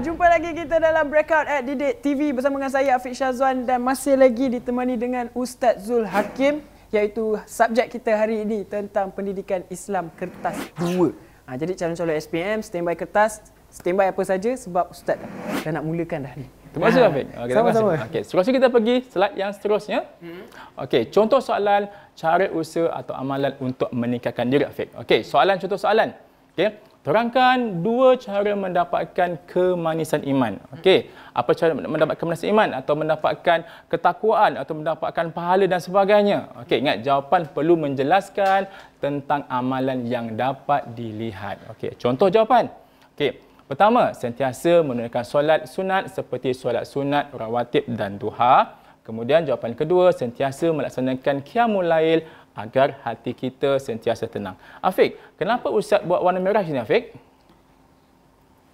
jumpa lagi kita dalam Breakout at Didik TV bersama dengan saya Afiq Syazwan dan masih lagi ditemani dengan Ustaz Zul Hakim iaitu subjek kita hari ini tentang pendidikan Islam kertas 2. Ha, jadi calon-calon SPM, standby kertas, standby apa saja sebab Ustaz dah, dah nak mulakan dah ni. Terima kasih ah, Afiq. Okay, sekarang sama Okey, kita pergi slide yang seterusnya. Hmm. Okay, contoh soalan cara usaha atau amalan untuk meningkatkan diri Afiq. okay, soalan contoh soalan. Okay. Terangkan dua cara mendapatkan kemanisan iman. Okey, apa cara mendapatkan kemanisan iman atau mendapatkan ketakwaan atau mendapatkan pahala dan sebagainya. Okey, ingat jawapan perlu menjelaskan tentang amalan yang dapat dilihat. Okey, contoh jawapan. Okey, pertama, sentiasa menunaikan solat sunat seperti solat sunat, rawatib dan duha. Kemudian jawapan kedua, sentiasa melaksanakan qiyamul lail agar hati kita sentiasa tenang. Afiq, kenapa Ustaz buat warna merah sini Afiq?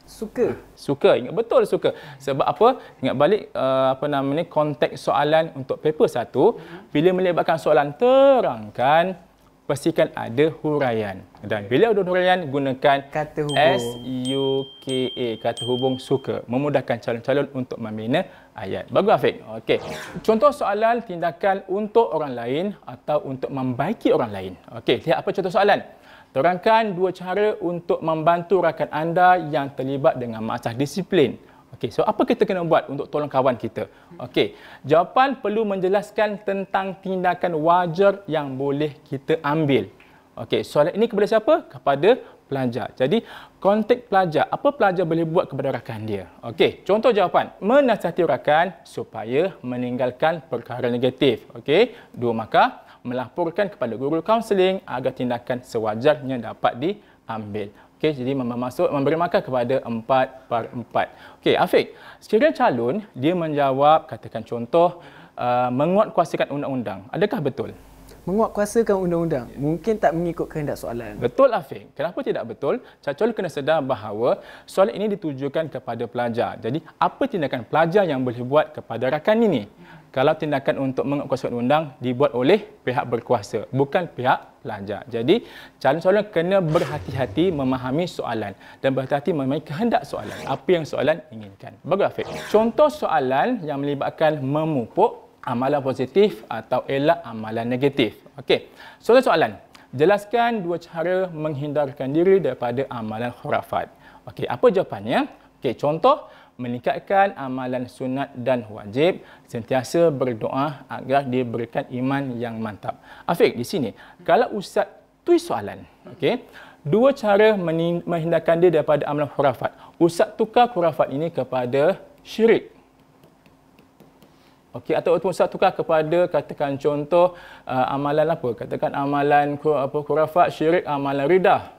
Suka. Suka, ingat betul suka. Sebab apa? Ingat balik uh, apa nama ni konteks soalan untuk paper satu. Bila melibatkan soalan terangkan pastikan ada huraian. Dan bila ada huraian, gunakan kata hubung. S-U-K-A, kata hubung suka. Memudahkan calon-calon untuk membina ayat. Bagus Afiq. Okey. Contoh soalan tindakan untuk orang lain atau untuk membaiki orang lain. Okey, lihat apa contoh soalan. Terangkan dua cara untuk membantu rakan anda yang terlibat dengan masalah disiplin. Okey, so apa kita kena buat untuk tolong kawan kita? Okey, jawapan perlu menjelaskan tentang tindakan wajar yang boleh kita ambil. Okey, soalan ini kepada siapa? Kepada pelajar. Jadi, konteks pelajar, apa pelajar boleh buat kepada rakan dia? Okey, contoh jawapan, menasihati rakan supaya meninggalkan perkara negatif. Okey, dua maka melaporkan kepada guru kaunseling agar tindakan sewajarnya dapat diambil. Okay, jadi maksud memberi markah kepada 4 par 4. Okey, Afiq, sekiranya calon dia menjawab katakan contoh uh, menguatkuasakan undang-undang, adakah betul? menguatkuasakan undang-undang yeah. mungkin tak mengikut kehendak soalan. Betul Afiq. Kenapa tidak betul? Cacol kena sedar bahawa soalan ini ditujukan kepada pelajar. Jadi apa tindakan pelajar yang boleh buat kepada rakan ini? Kalau tindakan untuk menguatkuasakan undang dibuat oleh pihak berkuasa bukan pihak pelajar. Jadi calon soalan kena berhati-hati memahami soalan dan berhati-hati memahami kehendak soalan. Apa yang soalan inginkan. Bagus Afiq. Contoh soalan yang melibatkan memupuk amalan positif atau elak amalan negatif. Okey. Soalan soalan. Jelaskan dua cara menghindarkan diri daripada amalan khurafat. Okey, apa jawapannya? Okey, contoh meningkatkan amalan sunat dan wajib, sentiasa berdoa agar diberikan iman yang mantap. Afiq, di sini, kalau Ustaz tuis soalan, Okey, dua cara menghindarkan diri daripada amalan khurafat. Ustaz tukar khurafat ini kepada syirik. Okey atau ustaz tukar kepada katakan contoh uh, amalan apa? Katakan amalan apa khurafat, syirik, amalan ridah.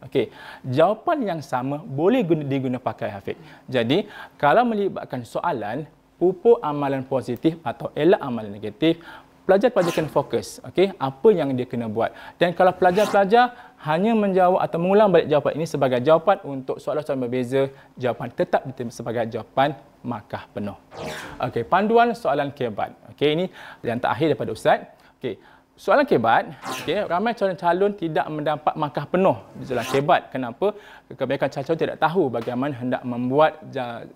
Okey, jawapan yang sama boleh guna, diguna pakai Hafiz. Jadi, kalau melibatkan soalan pupuk amalan positif atau elak amalan negatif, pelajar-pelajar kena fokus okey apa yang dia kena buat dan kalau pelajar-pelajar hanya menjawab atau mengulang balik jawapan ini sebagai jawapan untuk soalan-soalan berbeza jawapan tetap diterima sebagai jawapan markah penuh okey panduan soalan kebat okey ini yang terakhir daripada ustaz okey Soalan kebat, okay, ramai calon-calon tidak mendapat markah penuh di kebat. Kenapa? Kebanyakan calon-calon tidak tahu bagaimana hendak membuat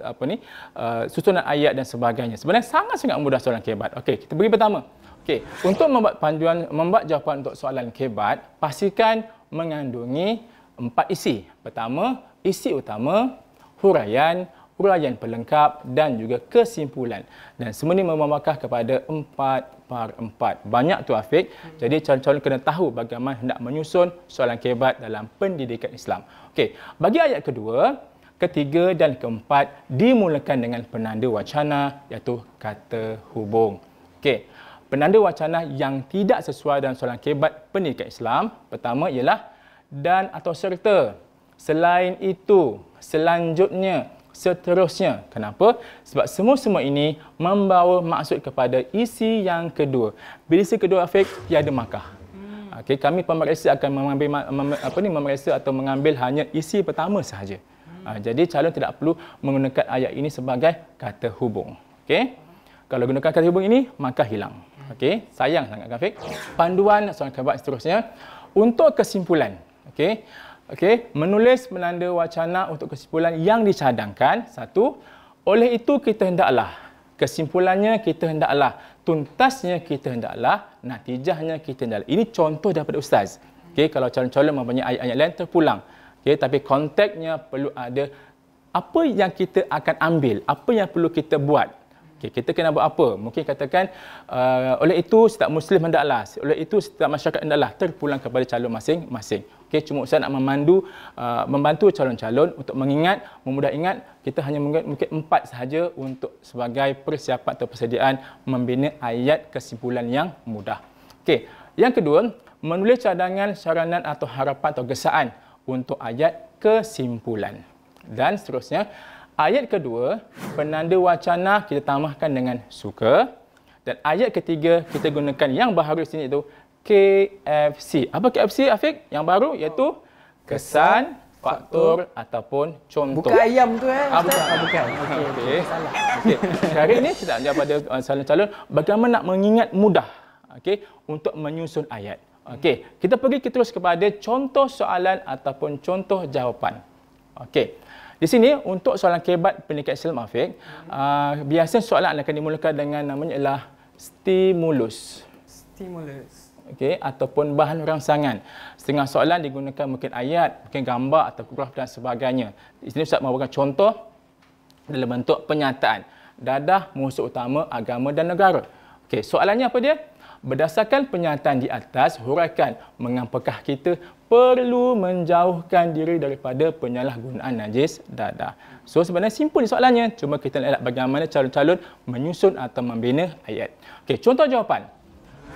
apa ni, uh, susunan ayat dan sebagainya. Sebenarnya sangat-sangat mudah soalan kebat. Okey, kita beri pertama. Okey, untuk membuat panduan membuat jawapan untuk soalan kebat, pastikan mengandungi empat isi. Pertama, isi utama, huraian, huraian pelengkap dan juga kesimpulan. Dan semua ini memamakah kepada 4 par 4. Banyak tu Afiq. Jadi calon-calon kena tahu bagaimana hendak menyusun soalan kebat dalam pendidikan Islam. Okey, bagi ayat kedua, ketiga dan keempat dimulakan dengan penanda wacana iaitu kata hubung. Okey, penanda wacana yang tidak sesuai dalam soalan kebat pendidikan Islam pertama ialah dan atau serta. Selain itu, selanjutnya, seterusnya. Kenapa? Sebab semua-semua ini membawa maksud kepada isi yang kedua. Bila isi kedua afik, tiada makah. Hmm. Okay, kami pemeriksa akan mengambil apa ni memeriksa atau mengambil hanya isi pertama sahaja. Hmm. Ha, jadi calon tidak perlu menggunakan ayat ini sebagai kata hubung. Okey. Kalau gunakan kata hubung ini, maka hilang. Hmm. Okey, sayang sangat kafir. Panduan soalan kebab seterusnya untuk kesimpulan. Okey. Okey, menulis menanda wacana untuk kesimpulan yang dicadangkan. Satu, oleh itu kita hendaklah. Kesimpulannya kita hendaklah. Tuntasnya kita hendaklah. Natijahnya kita hendaklah. Ini contoh daripada Ustaz. Okey, kalau calon-calon mempunyai ayat-ayat lain terpulang. Okey, tapi konteksnya perlu ada apa yang kita akan ambil, apa yang perlu kita buat. Okay, kita kena buat apa? Mungkin katakan uh, oleh itu setiap Muslim hendaklah, oleh itu setiap masyarakat hendaklah terpulang kepada calon masing-masing. Okay, cuma saya nak memandu, uh, membantu calon-calon untuk mengingat, memudah ingat, kita hanya mengingat mungkin empat sahaja untuk sebagai persiapan atau persediaan membina ayat kesimpulan yang mudah. Okay, yang kedua, menulis cadangan saranan atau harapan atau gesaan untuk ayat kesimpulan. Dan seterusnya, Ayat kedua, penanda wacana kita tambahkan dengan suka. Dan ayat ketiga, kita gunakan yang baru di sini itu KFC. Apa KFC, Afiq? Yang baru iaitu kesan, faktor ataupun contoh. Bukan ayam tu eh. Ah, bukan. Ah, bukan. Okey. Okay. Okay. Hari ini kita ajar pada calon-calon uh, bagaimana nak mengingat mudah okay, untuk menyusun ayat. Okey, kita pergi kita terus kepada contoh soalan ataupun contoh jawapan. Okey. Di sini untuk soalan kebat peringkat Islam Afiq, uh, biasa soalan akan dimulakan dengan namanya ialah stimulus. Stimulus. Okey ataupun bahan rangsangan. Setengah soalan digunakan mungkin ayat, mungkin gambar atau graf dan sebagainya. Di sini Ustaz memberikan contoh dalam bentuk penyataan. Dadah musuh utama agama dan negara. Okey, soalannya apa dia? Berdasarkan penyataan di atas, huraikan mengapakah kita perlu menjauhkan diri daripada penyalahgunaan najis dada? So sebenarnya simpul ni soalannya. Cuma kita nak elak bagaimana calon-calon menyusun atau membina ayat. Okey, contoh jawapan.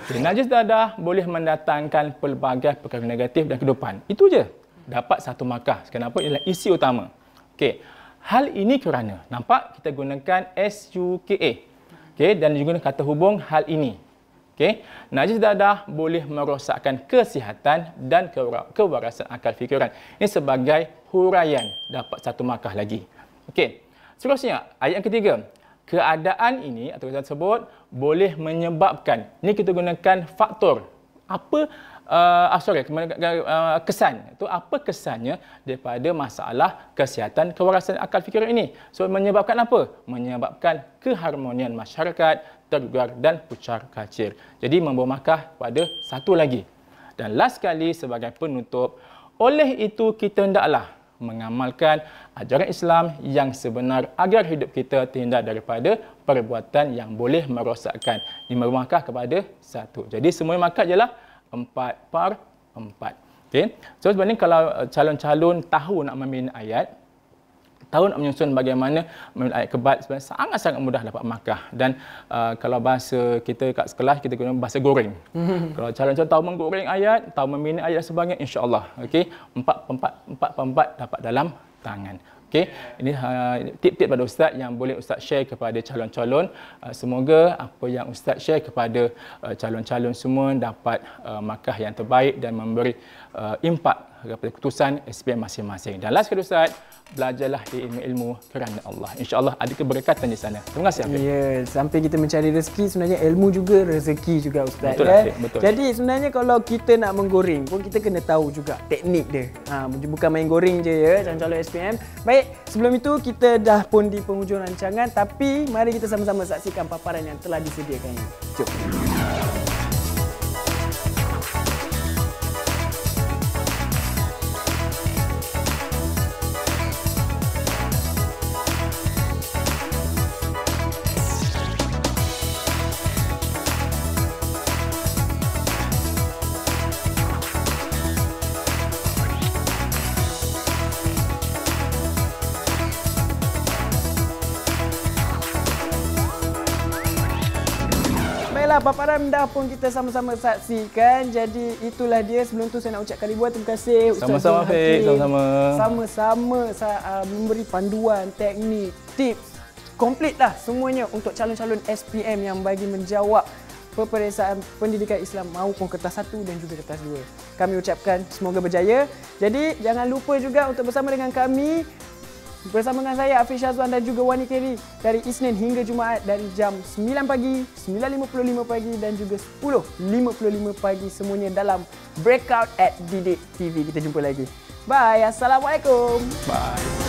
Okay, najis dada boleh mendatangkan pelbagai perkara negatif dan kehidupan. Itu je. Dapat satu markah. Kenapa? Ialah isi utama. Okey. Hal ini kerana, nampak kita gunakan s Okey, dan juga kata hubung hal ini. Okay. Najis dadah boleh merosakkan kesihatan dan kewarasan akal fikiran. Ini sebagai huraian dapat satu markah lagi. Okey. Seterusnya, ayat yang ketiga. Keadaan ini atau keadaan sebut boleh menyebabkan. Ini kita gunakan faktor. Apa uh, ah sorry uh, uh, kesan itu apa kesannya daripada masalah kesihatan kewarasan akal fikir ini so menyebabkan apa menyebabkan keharmonian masyarakat tergugar dan pucar kacir jadi membawa makah pada satu lagi dan last sekali sebagai penutup oleh itu kita hendaklah mengamalkan ajaran Islam yang sebenar agar hidup kita terhindar daripada perbuatan yang boleh merosakkan. Ini merumahkah kepada satu. Jadi semua makat je lah empat par empat. Okay. So sebenarnya kalau uh, calon-calon tahu nak memimpin ayat, tahu nak menyusun bagaimana memin ayat kebat, sebenarnya sangat-sangat mudah dapat markah. Dan uh, kalau bahasa kita kat sekolah, kita guna bahasa goreng. kalau calon-calon tahu menggoreng ayat, tahu memin ayat dan sebagainya, insyaAllah. Okay. Empat, empat, empat, empat, empat dapat dalam tangan. Okay, ini uh, tip-tip pada ustaz yang boleh ustaz share kepada calon-calon. Uh, semoga apa yang ustaz share kepada uh, calon-calon semua dapat uh, markah yang terbaik dan memberi uh, impak kepada keputusan SPM masing-masing. Dan last sekali ustaz, belajarlah ilmu-ilmu kerana Allah. Insya-Allah ada keberkatan di sana. Terima kasih Afif. Ya, sampai kita mencari rezeki sebenarnya ilmu juga rezeki juga ustaz betul, ya. betul. Jadi sebenarnya kalau kita nak menggoreng pun kita kena tahu juga teknik dia. Ha, bukan main goreng je ya calon-calon SPM. Baik Baik, sebelum itu kita dah pun di penghujung rancangan tapi mari kita sama-sama saksikan paparan yang telah disediakan ini. Jom. Itulah paparan dah pun kita sama-sama saksikan. Jadi itulah dia. Sebelum tu saya nak ucapkan ribuan terima kasih Sama-sama Fik, sama-sama. Sama-sama saya uh, memberi panduan, teknik, tips. Komplit lah semuanya untuk calon-calon SPM yang bagi menjawab peperiksaan pendidikan Islam maupun kertas satu dan juga kertas dua. Kami ucapkan semoga berjaya. Jadi jangan lupa juga untuk bersama dengan kami Bersama dengan saya Afif Syazwan dan juga Wani Kerry dari Isnin hingga Jumaat dari jam 9 pagi, 9.55 pagi dan juga 10.55 pagi semuanya dalam Breakout at Didik TV. Kita jumpa lagi. Bye. Assalamualaikum. Bye.